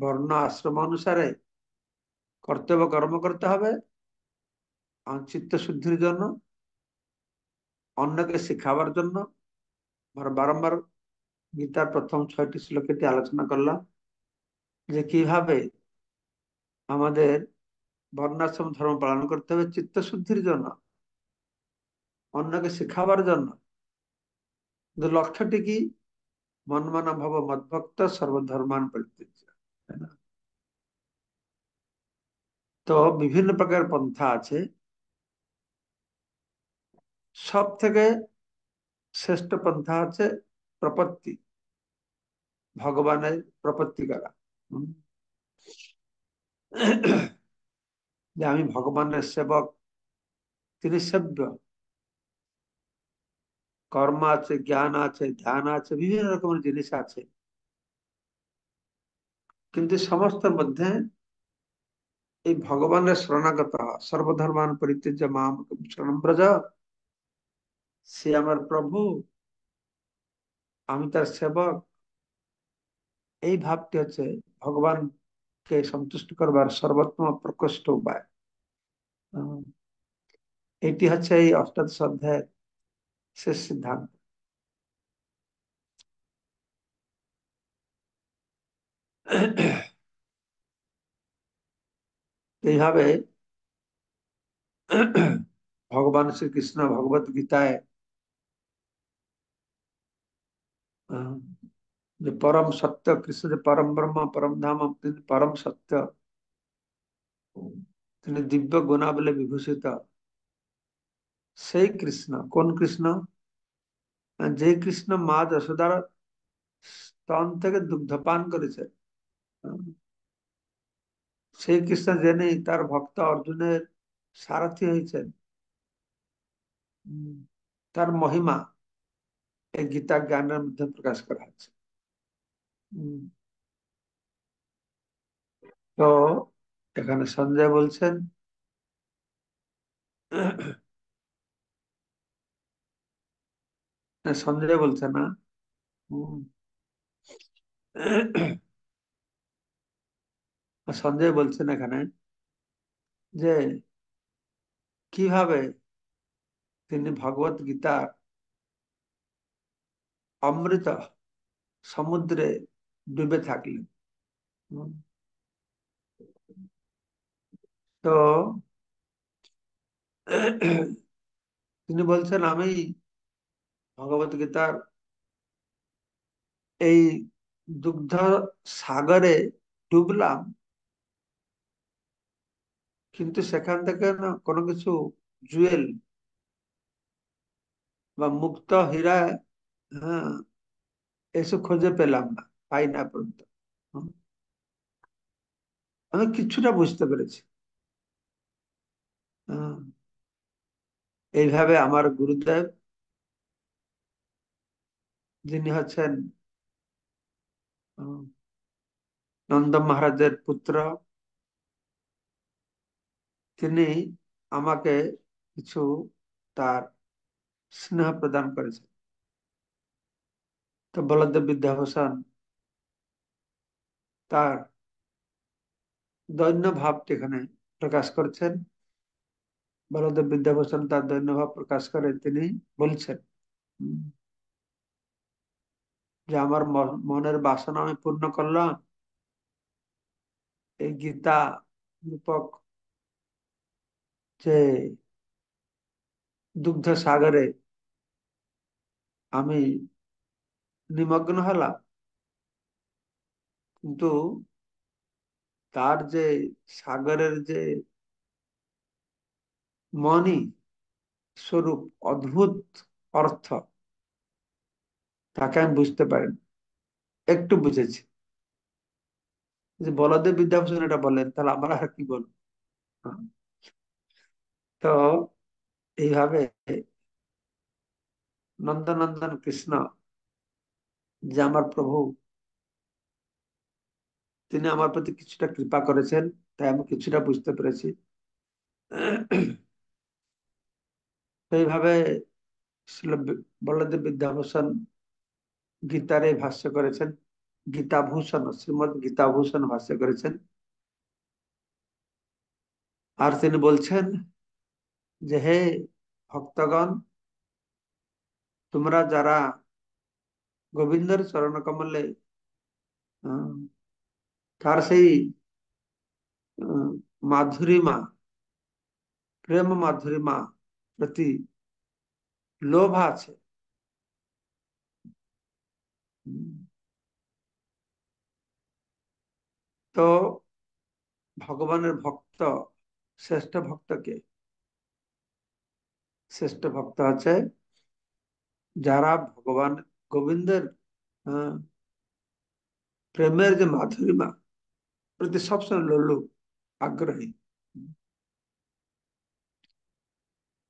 Speaker 1: বর্ণ আশ্রম অনুসারে কর্তব্য কর্ম করতে হবে চিত্ত শুদ্ধির জন্য অন্যকে শিখাবার জন্য বারম্বার গীতার প্রথম ছয়টি এটি আলোচনা করলাম যে কিভাবে আমাদের বর্ণাশ্রম ধর্ম পালন করতে হবে চিত্ত শুদ্ধির জন্য অন্যকে শিখাবার জন্য লক্ষ্যটি কি মনমনা ভব মদভক্ত সর্বধর্মান পরিত্যজ্য তো বিভিন্ন প্রকার পন্থা আছে সব থেকে শ্রেষ্ঠ পন্থা আছে প্রপত্তি ভগবানের প্রপত্তি করা যে আমি ভগবানের সেবক তিনি সেব্য কর্ম আছে জ্ঞান আছে ধ্যান আছে বিভিন্ন রকমের জিনিস আছে কিন্তু সমস্ত মধ্যে এই ভগবানের শরণাগত সর্বধর্মান পরিত্যাজ্য মাম শরণ ব্রজ সে আমার প্রভু আমি তার সেবক এই ভাবটি হচ্ছে ভগবানকে সন্তুষ্ট করবার সর্বোত্তম প্রকৃষ্ট উপায় এটি হচ্ছে এই অষ্টাদশ অধ্যায়ের છ સિદ્ધાંત કે વિહવે ભગવાન શ્રી કૃષ્ણ ભાગવત ગીતાએ અ ધ પરમ સત્ય કૃષ્ણ પરમ બ્રહ્મા પરમ નામમ પરમ સત્ય તેન દિવ્ય ગુણાવલે વિભુષિતા সেই কৃষ্ণ কোন কৃষ্ণ যে কৃষ্ণ মা যশোদার স্তন থেকে দুগ্ধপান করেছে সেই কৃষ্ণ জেনে তার ভক্ত অর্জুনের সারথি হয়েছেন তার মহিমা এই গীতা জ্ঞানের মধ্যে প্রকাশ করা হচ্ছে তো এখানে সঞ্জয় বলছেন হ্যাঁ, সঞ্জয় বলছে না সঞ্জয় বলছেন এখানে যে কিভাবে তিনি ভগবত গীতা অমৃত সমুদ্রে ডুবে থাকলেন তো তিনি বলছেন আমি ভগবত গীতার এই দুগ্ধ সাগরে ডুবলাম কিন্তু সেখান থেকে না কোনো কিছু জুয়েল বা মুক্ত হীরা হ্যাঁ এসব খুঁজে পেলাম না পাই না পর্যন্ত আমি কিছুটা বুঝতে পেরেছি এইভাবে আমার গুরুদেব যিনি হচ্ছেন নন্দ মহারাজের পুত্র তিনি আমাকে কিছু তার স্নেহ প্রদান করেছেন তো বলদেব বিদ্যাভূষণ তার দৈন্য ভাবটি এখানে প্রকাশ করছেন বলদেব বিদ্যাভূষণ তার দৈন্য ভাব প্রকাশ করে তিনি বলছেন যে আমার মনের বাসনা আমি পূর্ণ করলাম এই গীতা রূপক যে দুগ্ধ সাগরে আমি নিমগ্ন হলাম কিন্তু তার যে সাগরের যে মনি স্বরূপ অদ্ভুত অর্থ তাকে আমি বুঝতে পারি একটু বুঝেছি বলদেব বিদ্যাভূষণ এটা বলেন তাহলে আমরা আর কি বল হ্যাঁ। তো এইভাবে নন্দনন্দন কৃষ্ণ যে আমার প্রভু তিনি আমার প্রতি কিছুটা কৃপা করেছেন তাই আমি কিছুটা বুঝতে পেরেছি এইভাবে বলদেব বিদ্যাভূষণ গীতারে ভাষ্য করেছেন গীতাভূষণ শ্রীমদ গীতাভূষণ ভাষ্য করেছেন আর তিনি বলছেন যে হে ভক্তগণ তোমরা যারা গোবিন্দর চরণ কমলে তার সেই মাধুরী মা প্রেম মাধুরী মা প্রতি লোভ আছে তো ভগবানের ভক্ত শ্রেষ্ঠ ভক্তকে শ্রেষ্ঠ ভক্ত আছে যারা ভগবান গোবিন্দের প্রেমের যে মাধুরিমা প্রতি সবসময় লোলুপ আগ্রহী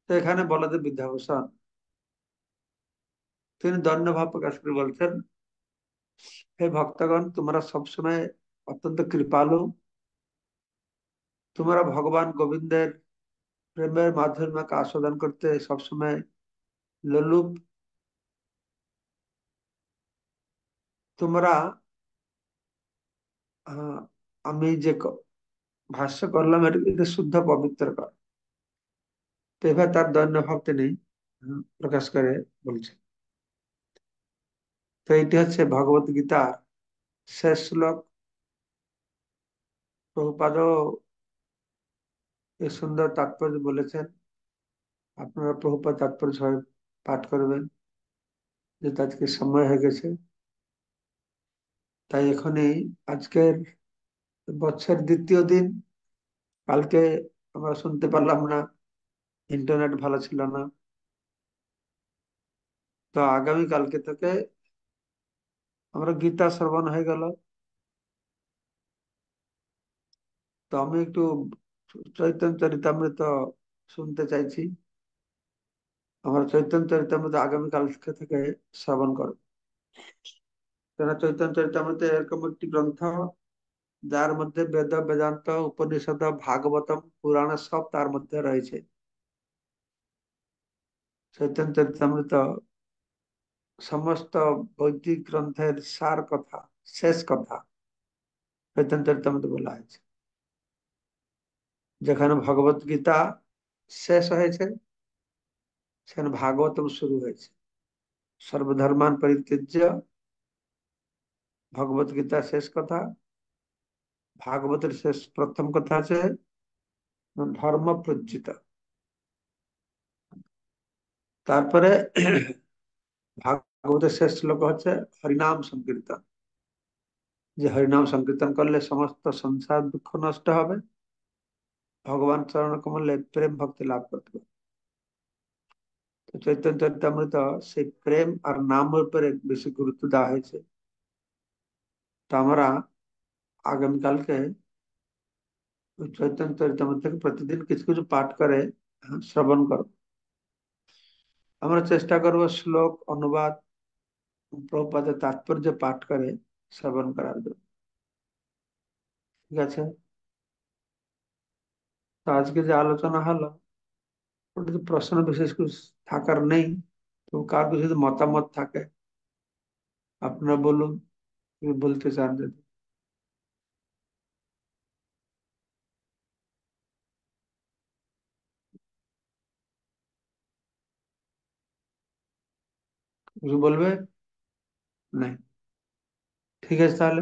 Speaker 1: তো এখানে বলা যে বিদ্যাভূষণ তিনি দণ্ডভাব প্রকাশ করে বলছেন হে ভক্তগণ তোমরা সবসময় অত্যন্ত কৃপালু তোমরা ভগবান গোবিন্দের প্রেমের মাধ্যমকে আস্বাদন করতে সবসময় লোলুপ তোমরা আমি যে ভাষ্য করলাম এটা শুদ্ধ পবিত্র কর তার দৈন্য ভক্তি নেই প্রকাশ করে বলছে তো এইটি হচ্ছে ভগবত গীতার শেষ শ্লোক প্রভুপাদ এ সুন্দর তাৎপর্য বলেছেন আপনারা প্রভুপাদ তাৎপর্য পাঠ করবেন যে আজকে সময় হয়ে গেছে তাই এখনই আজকের বছর দ্বিতীয় দিন কালকে আমরা শুনতে পারলাম না ইন্টারনেট ভালো ছিল না তো আগামী কালকে থেকে আমরা গীতা শ্রবণ হয়ে গেল তো আমি একটু চৈতন্য চরিতামৃত শুনতে চাইছি আমরা চৈতন্য চরিতামৃত আগামীকাল থেকে শ্রবণ করব কেন চৈতন্য চরিতামৃত এরকম একটি গ্রন্থ যার মধ্যে বেদ বেদান্ত উপনিষদ ভাগবতম পুরাণ সব তার মধ্যে রয়েছে চৈতন্য চরিতামৃত সমস্ত বৈদিক গ্রন্থের সার কথা শেষ কথা বেদান্তরিত মধ্যে বলা হয়েছে যেখানে ভগবত গীতা শেষ হয়েছে সেখানে ভাগবত শুরু হয়েছে সর্বধর্মান পরিত্যজ্য ভগবত গীতা শেষ কথা ভাগবতের শেষ প্রথম কথা আছে ধর্ম প্রজ্জিত তারপরে भागवत श्रेष्ठ लोक हे हरिनाम संकीर्तन जे हरिनाम संकीर्तन कले समस्त संसार दुख नष्ट भगवान चरण कमल प्रेम भक्ति लाभ कर तो चैतन्य चरितमृत से प्रेम और नाम बस गुरुत्व दे तो आगामी काल के चैतन्य चरितमृत प्रतिदिन किसी कुछ पाठ करें हाँ, श्रवण करो আমরা চেষ্টা করব শ্লোক অনুবাদ প্রপাতের তাৎপর্য পাঠ করে শ্রবণ করার জন্য ঠিক আছে তো আজকে যে আলোচনা হলো ওটা তো প্রশ্ন বিশেষ কিছু থাকার নেই তো কার কিছু মতামত থাকে আপনারা বলুন বলতে চান যদি কিছু বলবে নাই ঠিক আছে তাহলে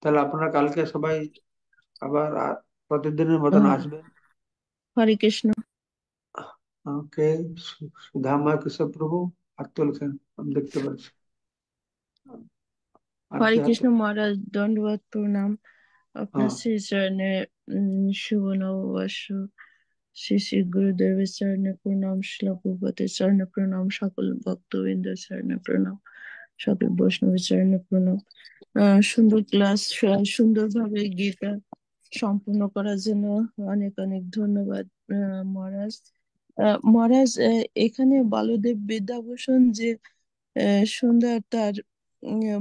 Speaker 1: তাহলে আপনারা কালকে সবাই আবার প্রতিদিনের মতন আসবেন হরে কৃষ্ণ ওকে সুধামা কেশব প্রভু হাত তুলছেন আমি দেখতে পাচ্ছি
Speaker 2: হরে কৃষ্ণ মহারাজ দণ্ডবাদ প্রণাম আপনার শ্রী চরণে শুভ নববর্ষ শ্রী শ্রী গুরুদেবের চরণে প্রণাম শিলা চরণে প্রণাম সকল ভক্তবৃন্দের চরণে প্রণাম সকল বৈষ্ণবের চরণে প্রণাম সুন্দর ক্লাস সুন্দরভাবে গীতা সম্পূর্ণ করার জন্য অনেক অনেক ধন্যবাদ মহারাজ মহারাজ এখানে বালুদেব বিদ্যাভূষণ যে সুন্দর তার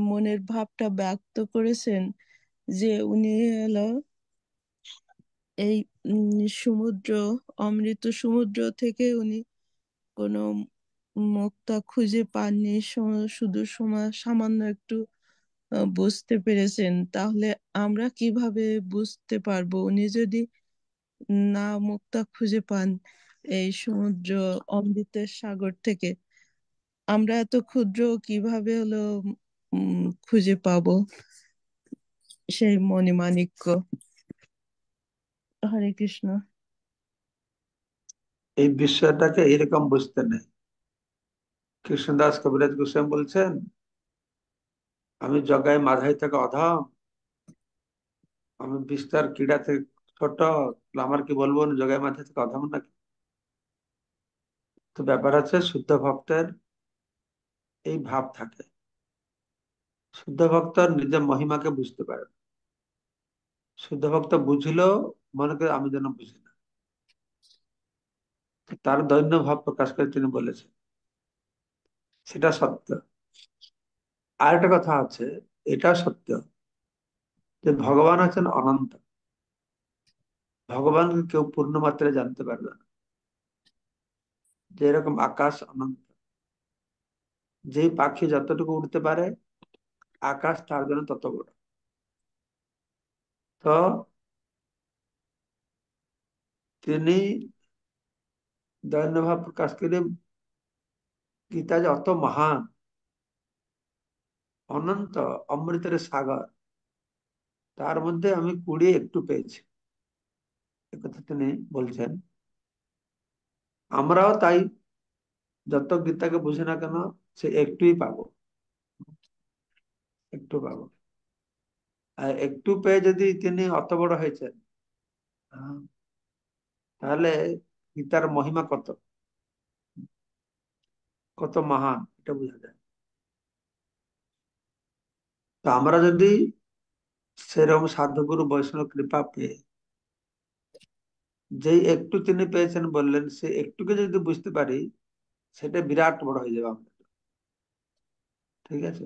Speaker 2: মনের ভাবটা ব্যক্ত করেছেন যে উনি হলো এই সমুদ্র অমৃত সমুদ্র থেকে উনি কোনো মুক্তা খুঁজে পাননি শুধু সময় সামান্য একটু বুঝতে পেরেছেন তাহলে আমরা কিভাবে বুঝতে পারবো উনি যদি না মুক্তা খুঁজে পান এই সমুদ্র অমৃতের সাগর থেকে আমরা এত ক্ষুদ্র কিভাবে হলো খুঁজে পাবো সেই মণিমাণিক্য হরে কৃষ্ণ
Speaker 1: এই বিষয়টাকে এরকম বুঝতে নেই কৃষ্ণদাস কবিরাজ গোস্বামী বলছেন আমি জগায় মাঝাই থেকে অধম আমি বিস্তার ক্রীড়া থেকে ছোট আমার কি বলবো জগায় মাঝাই থেকে অধম নাকি তো ব্যাপার আছে শুদ্ধ ভক্তের এই ভাব থাকে শুদ্ধ ভক্ত নিজের মহিমাকে বুঝতে পারে শুদ্ধ ভক্ত বুঝলো মনে করে আমি যেন বুঝি না তার দৈন্য ভাব প্রকাশ করে তিনি বলেছেন সেটা সত্য আর একটা কথা আছে এটা সত্য যে ভগবান আছেন অনন্ত ভগবান কেউ পূর্ণ মাত্রায় জানতে পারবে না যেরকম আকাশ অনন্ত যে পাখি যতটুকু উঠতে পারে আকাশ তার জন্য তত বড় তো তিনি দৈন্যভাব প্রকাশ করে গীতা যে অত মহান অনন্ত অমৃতের সাগর তার মধ্যে আমি কুড়ি একটু পেয়েছি একথা তিনি বলছেন আমরাও তাই যত গীতাকে বুঝি না কেন সে একটুই পাবো একটু পাব আর একটু পেয়ে যদি তিনি অত বড় হয়েছেন তাহলে গীতার মহিমা কত কত মহান এটা বোঝা যায় তো আমরা যদি সেরকম সাধুগুরু বৈষ্ণব কৃপা পেয়ে যে একটু তিনি পেয়েছেন বললেন সে একটুকে যদি বুঝতে পারি সেটা বিরাট বড় হয়ে যাবে আমাদের ঠিক আছে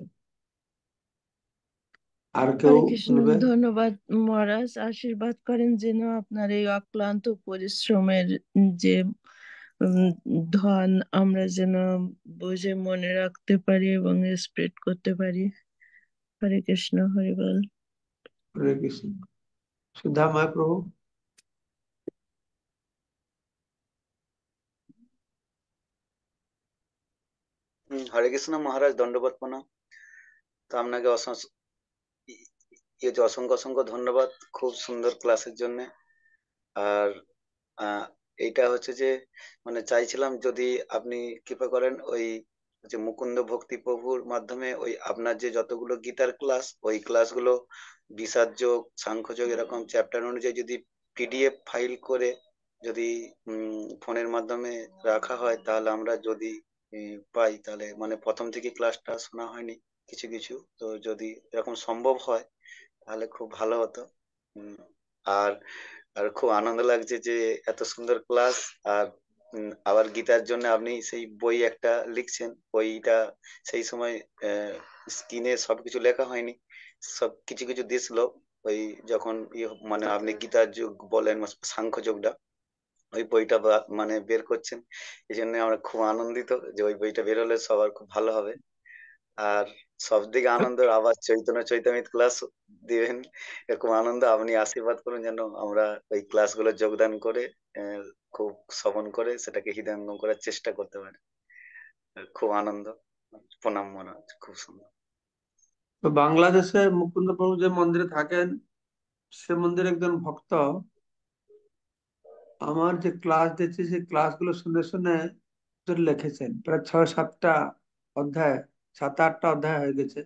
Speaker 1: আর কেউ হরে কৃষ্ণ নেবে
Speaker 2: ধন্যবাদ মহারাজ আশীর্বাদ করেন যেন আপনার এই অক্লান্ত পরিশ্রমের যে উম, ধন আমরা যেন বুঝে মনে রাখতে পারি এবং স্প্রেড করতে পারি হরে কৃষ্ণ হরে বল
Speaker 1: হরে কৃষ্ণ সুধা প্রভু
Speaker 3: হরে কৃষ্ণ মহারাজ দণ্ডবত প্রণাম তো আপনাকে অসংখ্য ইয়েতে অসংখ্য অসংখ্য ধন্যবাদ খুব সুন্দর ক্লাসের জন্য আর এইটা হচ্ছে যে মানে চাইছিলাম যদি আপনি কৃপা করেন ওই যে মুকুন্দ ভক্তি প্রভুর মাধ্যমে ওই আপনার যে যতগুলো গীতার ক্লাস ওই ক্লাসগুলো সাংখ্য যোগ এরকম চ্যাপ্টার অনুযায়ী যদি পিডিএফ ফাইল করে যদি ফোনের মাধ্যমে রাখা হয় তাহলে আমরা যদি পাই তাহলে মানে প্রথম থেকে ক্লাসটা শোনা হয়নি কিছু কিছু তো যদি এরকম সম্ভব হয় তাহলে খুব ভালো হতো আর আর খুব আনন্দ লাগছে যে এত সুন্দর ক্লাস আর আবার গীতার জন্য আপনি সেই বই একটা লিখছেন বইটা সেই সময় স্ক্রিনে সবকিছু লেখা হয়নি সব কিছু কিছু দিছিল ওই যখন ইয়ে, মানে আপনি গীতার যুগ বলেন সাংখ্য যুগটা ওই বইটা মানে বের করছেন এই জন্য আমরা খুব আনন্দিত যে ওই বইটা বের হলে সবার খুব ভালো হবে আর সবদিকে আনন্দের আবার চৈতন্য চৈতামিত ক্লাস দিবেন এরকম আনন্দ আপনি আশীর্বাদ করুন যেন আমরা ওই গুলো যোগদান করে খুব শ্রবণ করে সেটাকে হৃদয়ঙ্গম করার চেষ্টা করতে পারি খুব আনন্দ
Speaker 1: প্রণাম মনে হচ্ছে খুব সুন্দর তো বাংলাদেশে মুকুন্দ প্রভু যে মন্দিরে থাকেন সে মন্দিরে একজন ভক্ত আমার যে ক্লাস দিচ্ছি সেই গুলো শুনে শুনে লিখেছেন প্রায় ছয় সাতটা অধ্যায় সাত আটটা অধ্যায় হয়ে গেছে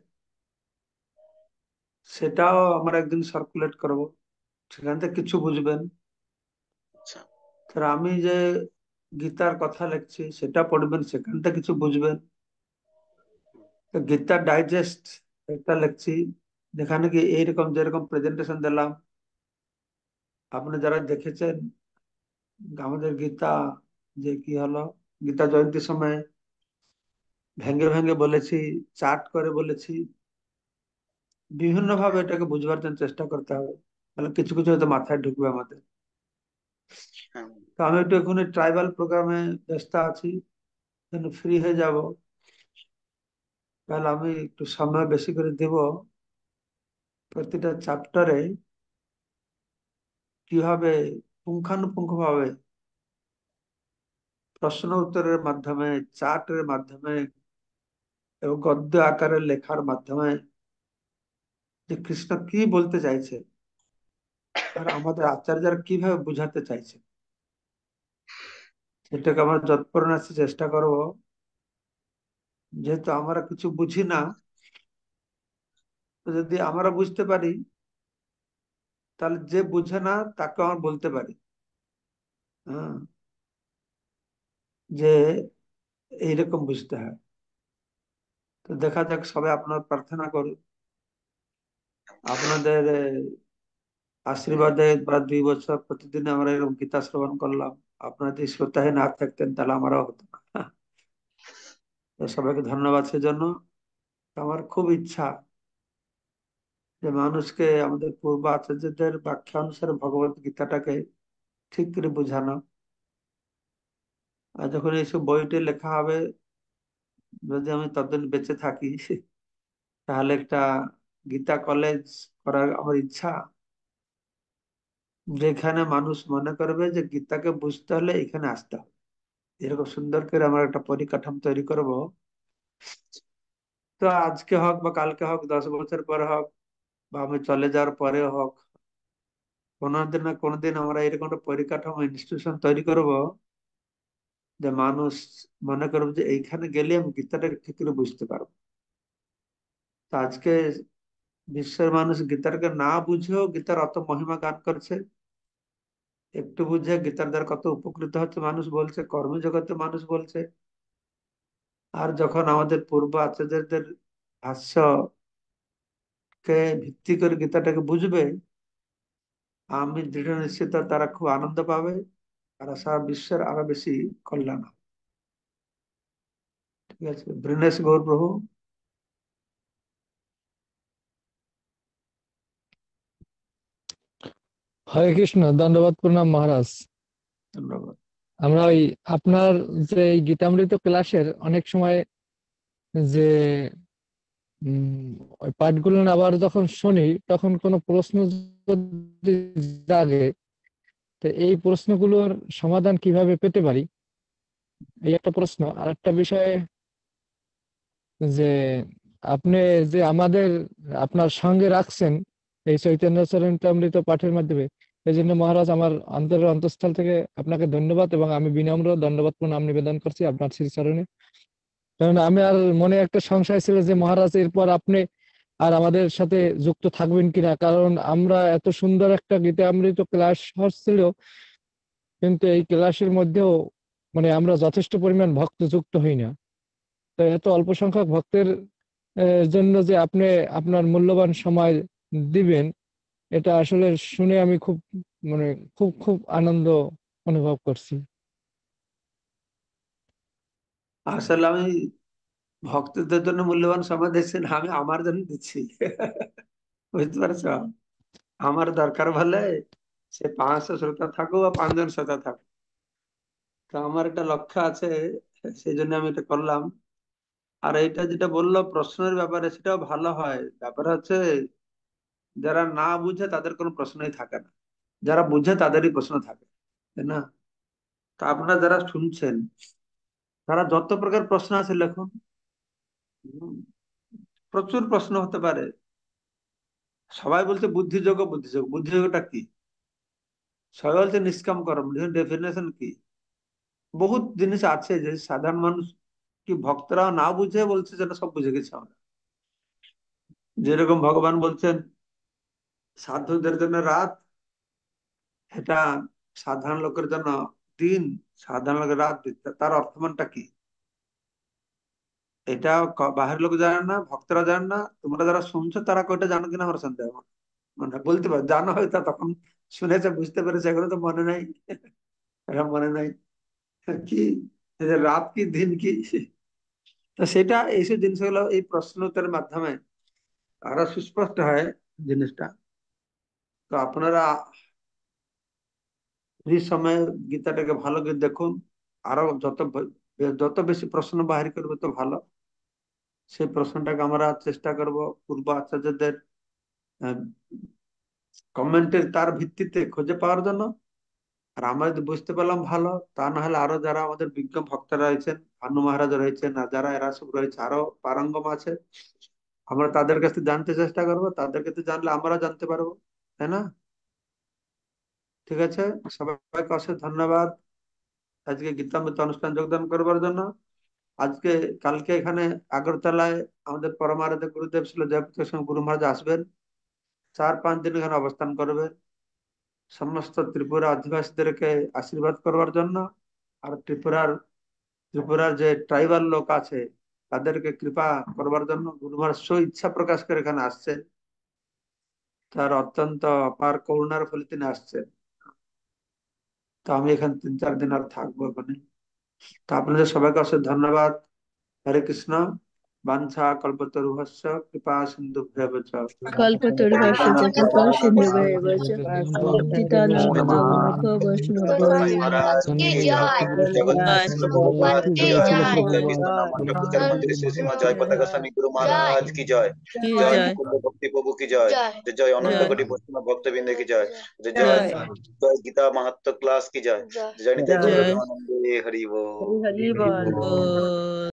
Speaker 1: সেটাও আমরা একদিন সার্কুলেট করব সেখান থেকে কিছু বুঝবেন আচ্ছা। আমি যে গীতার কথা লিখছি সেটা পড়বেন সেখান থেকে কিছু বুঝবেন গীতার ডাইজেস্ট একটা লিখছি যেখানে কি এইরকম যেরকম প্রেজেন্টেশন দিলাম আপনি যারা দেখেছেন আমাদের গীতা যে কি হলো গীতা জয়ন্তীর সময় ভেঙ্গে ভেঙ্গে বলেছি চার্ট করে বলেছি বিভিন্ন ভাবে এটাকে বুঝবার জন্য চেষ্টা করতে হবে তাহলে কিছু কিছু হয়তো মাথায় ঢুকবে আমাদের হ্যাঁ। তো আমি একটু এখন ট্রাইবাল প্রোগ্রামে ব্যস্ত আছি ফ্রি হয়ে যাব তাহলে আমি একটু সময় বেশি করে দেব প্রতিটা চ্যাপ্টারে কিভাবে পুঙ্খানুপুঙ্খভাবে প্রশ্ন উত্তরের মাধ্যমে চার্টের মাধ্যমে এবং গদ্য আকারে লেখার মাধ্যমে যে কৃষ্ণ কি বলতে চাইছে আর আমাদের আচার্যরা কিভাবে বুঝাতে চাইছে সেটাকে আমরা আসতে চেষ্টা করব যেহেতু আমরা কিছু বুঝি না যদি আমরা বুঝতে পারি তাহলে যে বুঝে না তাকে আমরা বলতে পারি হ্যাঁ যে এইরকম বুঝতে হয় তো দেখা যাক সবাই আপনার প্রার্থনা করি আপনাদের আশীর্বাদে বা দুই বছর প্রতিদিন আমরা এরকম গীতা শ্রবণ করলাম আপনারা যদি শ্রোতায় না থাকতেন তাহলে আমারও হতো না সবাইকে ধন্যবাদ সেজন্য আমার খুব ইচ্ছা যে মানুষকে আমাদের পূর্ব আচার্যদের ব্যাখ্যা অনুসারে ভগবত গীতাটাকে ঠিক করে বোঝানো আর যখন এইসব বইটি লেখা হবে যদি আমি ততদিন বেঁচে থাকি তাহলে একটা গীতা কলেজ করার আমার ইচ্ছা যেখানে মানুষ মনে করবে যে গীতাকে বুঝতে হলে এখানে আসতে হবে এরকম সুন্দর করে আমরা একটা পরিকাঠামো তৈরি করব তো আজকে হোক বা কালকে হোক দশ বছর পরে হোক বা আমি চলে যাওয়ার পরে হোক কোনোদিন না কোনোদিন আমরা এরকম একটা পরিকাঠামো ইনস্টিটিউশন তৈরি করবো যে মানুষ মনে করব যে এইখানে গেলে আমি গীতাটা ঠিক করে বুঝতে পারবো তো আজকে বিশ্বের মানুষ গীতারকে না বুঝেও গীতার অত মহিমা গান করছে একটু বুঝে গীতার দ্বারা কত উপকৃত হচ্ছে মানুষ বলছে কর্মজগতে মানুষ বলছে আর যখন আমাদের পূর্ব আচার্যদের ভাষ্য কে ভিত্তি করে গীতাটাকে বুঝবে আমি দৃঢ় নিশ্চিত তারা খুব আনন্দ পাবে তারা সারা বিশ্বের আরো বেশি কল্যাণ হবে ঠিক আছে বৃণেশ গৌর প্রভু
Speaker 4: হরে কৃষ্ণ দণ্ডবাদ প্রণাম মহারাজ আমরা ওই আপনার যে গীতামৃত ক্লাসের অনেক সময় যে পাঠগুলো আবার যখন শুনি তখন কোনো প্রশ্ন জাগে তো এই প্রশ্নগুলোর সমাধান কিভাবে পেতে পারি এই একটা প্রশ্ন আর একটা বিষয়ে যে আপনি যে আমাদের আপনার সঙ্গে রাখছেন এই চৈতন্য চরিতামৃত পাঠের মাধ্যমে এই জন্য মহারাজ আমার অন্তরের অন্তঃস্থল থেকে আপনাকে ধন্যবাদ এবং আমি বিনম্র ধন্যবাদ আমি নিবেদন করছি আপনার শ্রীচরণে কারণ আমি আর মনে একটা সংশয় ছিল যে মহারাজ এরপর আপনি আর আমাদের সাথে যুক্ত থাকবেন কিনা কারণ আমরা এত সুন্দর একটা গীতামৃত ক্লাস হচ্ছিল কিন্তু এই ক্লাসের মধ্যেও মানে আমরা যথেষ্ট পরিমাণ ভক্ত যুক্ত হই না তো এত অল্প সংখ্যক ভক্তের জন্য যে আপনি আপনার মূল্যবান সময় দিবেন এটা আসলে শুনে আমি খুব মানে খুব খুব আনন্দ অনুভব করছি
Speaker 1: আসলে আমি ভক্তদের জন্য মূল্যবান সময় দিচ্ছেন আমি আমার জন্য দিচ্ছি বুঝতে পারছো আমার দরকার ভালো সে পাঁচশো শ্রোতা থাকুক বা পাঁচজন শ্রোতা থাকুক তো আমার একটা লক্ষ্য আছে সেই জন্য আমি এটা করলাম আর এটা যেটা বললো প্রশ্নের ব্যাপারে সেটাও ভালো হয় ব্যাপার হচ্ছে যারা না বুঝে তাদের কোনো প্রশ্নই থাকে না যারা বুঝে তাদেরই প্রশ্ন থাকে তাই না তা আপনারা যারা শুনছেন তারা যত প্রকার প্রশ্ন আছে লেখুন প্রচুর প্রশ্ন হতে পারে সবাই বলছে বুদ্ধিযোগ বুদ্ধিযোগ বুদ্ধিযোগটা কি সবাই বলছে নিষ্কাম করম ডেফিনেশন কি বহুত জিনিস আছে যে সাধারণ মানুষ কি ভক্তরা না বুঝে বলছে যেটা সব বুঝে গেছে আমরা যেরকম ভগবান বলছেন সাধুদের জন্য রাত এটা সাধারণ লোকের জন্য দিন সাধারণ লোকের রাত তার অর্থমানটা কি এটা বাহির লোক জানে না ভক্তরা জানে না তোমরা যারা শুনছো তারা কয়টা জানো কিনা আমার সন্দেহ মানে বলতে পারো জানো হয়তো তখন শুনেছে বুঝতে পেরেছে এগুলো তো মনে নাই এটা মনে নাই কি রাত কি দিন কি তো সেটা এইসব জিনিসগুলো এই প্রশ্ন উত্তরের মাধ্যমে আরো সুস্পষ্ট হয় জিনিসটা তো আপনারা ফ্রি সময় গীতাটাকে ভালো করে দেখুন আরো যত যত বেশি প্রশ্ন বাহির করবে তো ভালো সেই প্রশ্নটাকে আমরা চেষ্টা করব পূর্ব আচার্যদের কমেন্টের তার ভিত্তিতে খুঁজে পাওয়ার জন্য আর আমরা যদি বুঝতে পারলাম ভালো তা না হলে আরো যারা আমাদের বিজ্ঞ ভক্তরা রয়েছেন ভানু মহারাজ রয়েছেন আর যারা এরা সব রয়েছে আরো পারঙ্গম আছে আমরা তাদের কাছে জানতে চেষ্টা করবো তাদের কাছে জানলে আমরা জানতে পারবো তাই না ঠিক আছে সবাইকে অশেষ ধন্যবাদ আজকে গীতামৃত অনুষ্ঠান যোগদান করবার জন্য আজকে কালকে এখানে আগরতলায় আমাদের পরমারাধ্য গুরুদেব ছিল জয়প্রকাশ গুরু মহারাজ আসবেন চার পাঁচ দিন এখানে অবস্থান করবেন সমস্ত ত্রিপুরা আদিবাসীদেরকে আশীর্বাদ করবার জন্য আর ত্রিপুরার ত্রিপুরার যে ট্রাইবাল লোক আছে তাদেরকে কৃপা করবার জন্য গুরু মহারাজ ইচ্ছা প্রকাশ করে এখানে আসছেন তার অত্যন্ত অপার করুণার ফলে তিনি আসছেন তো আমি এখানে তিন চার দিন আর থাকবো ওখানে तो आपने जो तो का उसे धन्यवाद हरे कृष्णा वंशा कल्पतरुहस्य कृपा सिन्धुभ्यव च
Speaker 2: कृपा च जय महाराज
Speaker 3: की जय जय भक्ति प्रभु की जय जय अनंत पुष्ण की जय जय जय गीता महत्व क्लास की जय जय हरि
Speaker 2: हरि